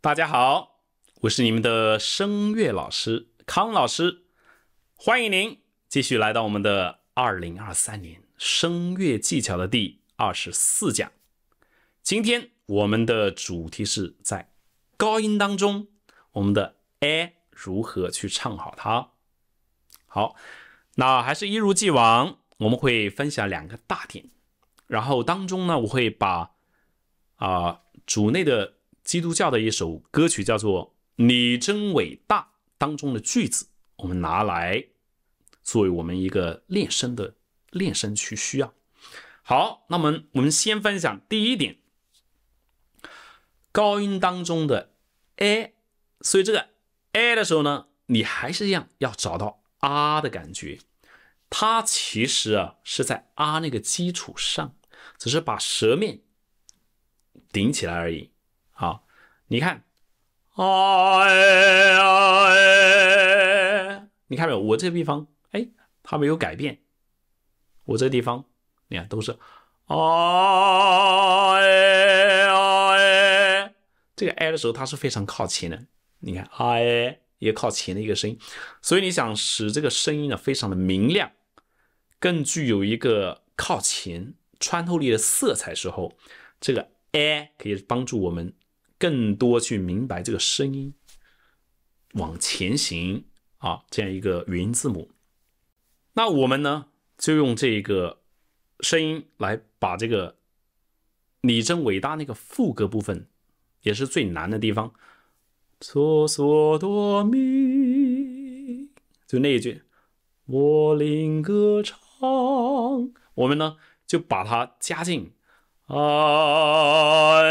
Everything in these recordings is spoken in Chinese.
大家好，我是你们的声乐老师康老师，欢迎您继续来到我们的二零二三年声乐技巧的第二十四讲。今天我们的主题是在高音当中，我们的 A 如何去唱好它？好，那还是一如既往，我们会分享两个大点，然后当中呢，我会把啊主内的。基督教的一首歌曲叫做《你真伟大》当中的句子，我们拿来作为我们一个练声的练声去需要。好，那么我们先分享第一点，高音当中的 A，所以这个 A 的时候呢，你还是一样要找到啊的感觉，它其实啊是在啊那个基础上，只是把舌面顶起来而已。好，你看，哎，你看没有？我这个地方，哎，它没有改变。我这地方，你看都是，哎，这个哎的时候，它是非常靠前的。你看，哎，也靠前的一个声音。所以你想使这个声音呢，非常的明亮，更具有一个靠前穿透力的色彩时候，这个哎可以帮助我们。更多去明白这个声音往前行啊，这样一个元音字母。那我们呢，就用这个声音来把这个《你真伟大》那个副歌部分，也是最难的地方，“嗦嗦哆咪”，就那一句“我领歌唱”，我们呢就把它加进啊。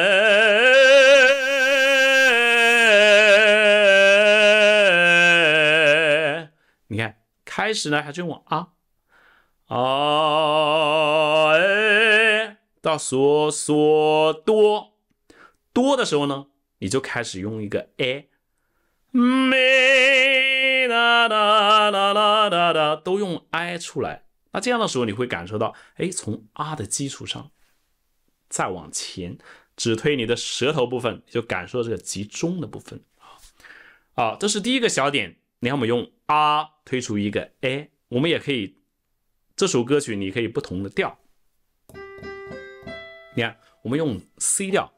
你看，开始呢还用“啊”，啊，哎，到“嗦”“嗦”“哆”“哆”的时候呢，你就开始用一个“哎”，咪哒哒哒哒哒哒，都用“哎”出来。那这样的时候，你会感受到，哎，从“啊”的基础上再往前，只推你的舌头部分，就感受这个集中的部分啊。好，这是第一个小点。你看，我们用啊推出一个 a，我们也可以这首歌曲，你可以不同的调。你看，我们用 c 调，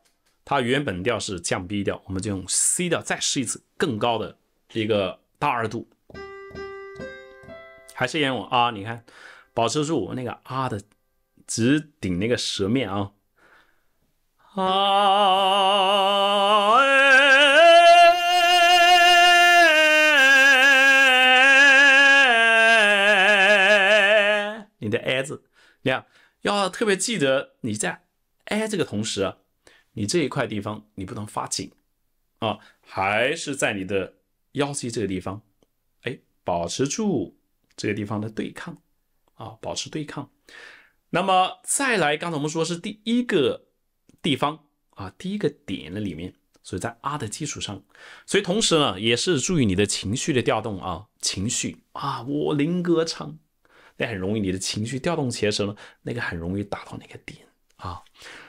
它原本调是降 b 调，我们就用 c 调再试一次更高的一个大二度，还是沿我啊？你看，保持住那个啊的直顶那个舌面啊啊。你要特别记得，你在哎这个同时，你这一块地方你不能发紧啊，还是在你的腰肌这个地方，哎，保持住这个地方的对抗啊，保持对抗。那么再来，刚才我们说是第一个地方啊，第一个点的里面，所以在啊的基础上，所以同时呢，也是注意你的情绪的调动啊，情绪啊，我林歌唱。那很容易，你的情绪调动起来时候呢，那个很容易打到那个点啊。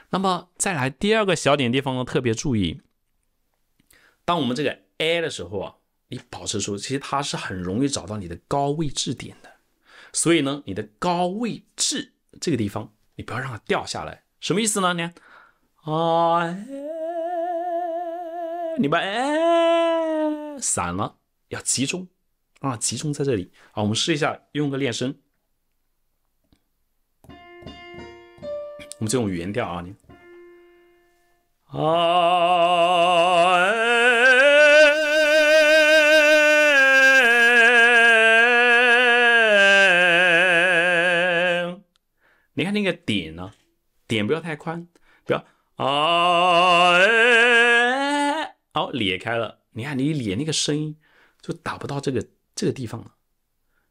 那么再来第二个小点地方呢，特别注意，当我们这个 A 的时候啊，你保持住，其实它是很容易找到你的高位置点的。所以呢，你的高位置这个地方，你不要让它掉下来。什么意思呢？你看啊，你把哎散了，要集中啊，集中在这里。好，我们试一下，用个练声。我们就用原调啊，你啊你看那个点呢，点不要太宽，不要啊哎，好裂开了。你看你裂那个声音就打不到这个这个地方了。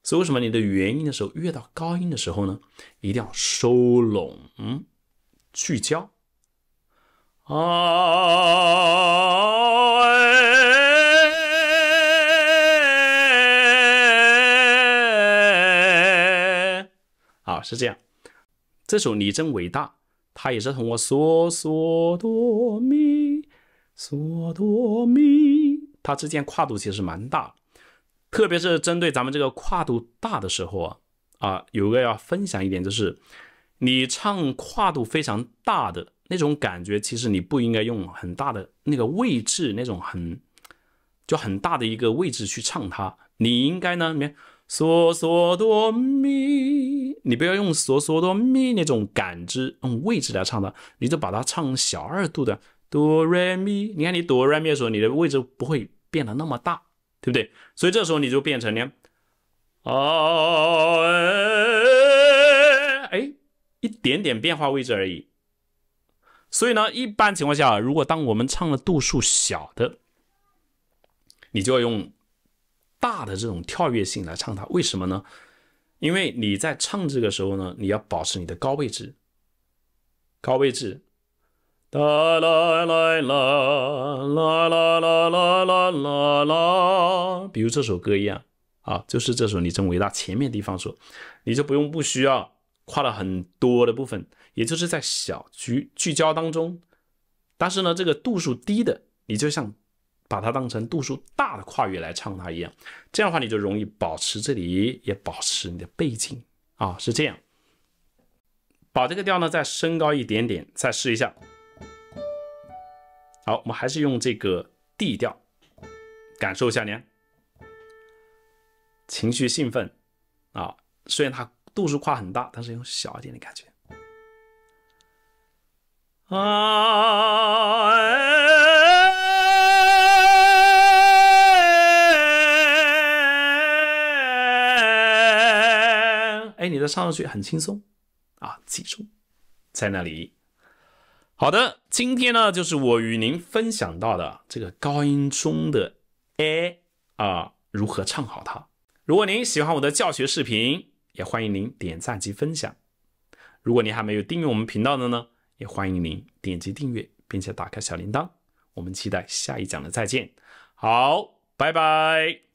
所以为什么你的元音的时候，越到高音的时候呢，一定要收拢。聚焦啊，是这样。这首你真伟大，它也是通过嗦嗦哆咪嗦哆咪，它之间跨度其实蛮大，特别是针对咱们这个跨度大的时候啊啊，有个要分享一点就是。你唱跨度非常大的那种感觉，其实你不应该用很大的那个位置，那种很就很大的一个位置去唱它。你应该呢，你看，嗦嗦哆咪，你不要用嗦嗦哆咪那种感知，用位置来唱的。你就把它唱小二度的哆来咪。你看你哆来咪的时候，你的位置不会变得那么大，对不对？所以这时候你就变成呢，啊哎。一点点变化位置而已，所以呢，一般情况下，如果当我们唱的度数小的，你就要用大的这种跳跃性来唱它。为什么呢？因为你在唱这个时候呢，你要保持你的高位置，高位置。啦啦啦啦啦啦啦啦啦，比如这首歌一样啊，就是这首《你真伟大》前面地方说，你就不用不需要。跨了很多的部分，也就是在小聚聚焦当中，但是呢，这个度数低的，你就像把它当成度数大的跨越来唱它一样，这样的话你就容易保持这里，也保持你的背景啊，是这样。把这个调呢再升高一点点，再试一下。好，我们还是用这个 D 调，感受一下呢，情绪兴奋啊，虽然它。度数跨很大，但是用小一点的感觉。啊哎！你的唱上去很轻松啊，集中在那里。好的，今天呢就是我与您分享到的这个高音中的 A 啊，如何唱好它？如果您喜欢我的教学视频。也欢迎您点赞及分享。如果您还没有订阅我们频道的呢，也欢迎您点击订阅，并且打开小铃铛。我们期待下一讲的再见。好，拜拜。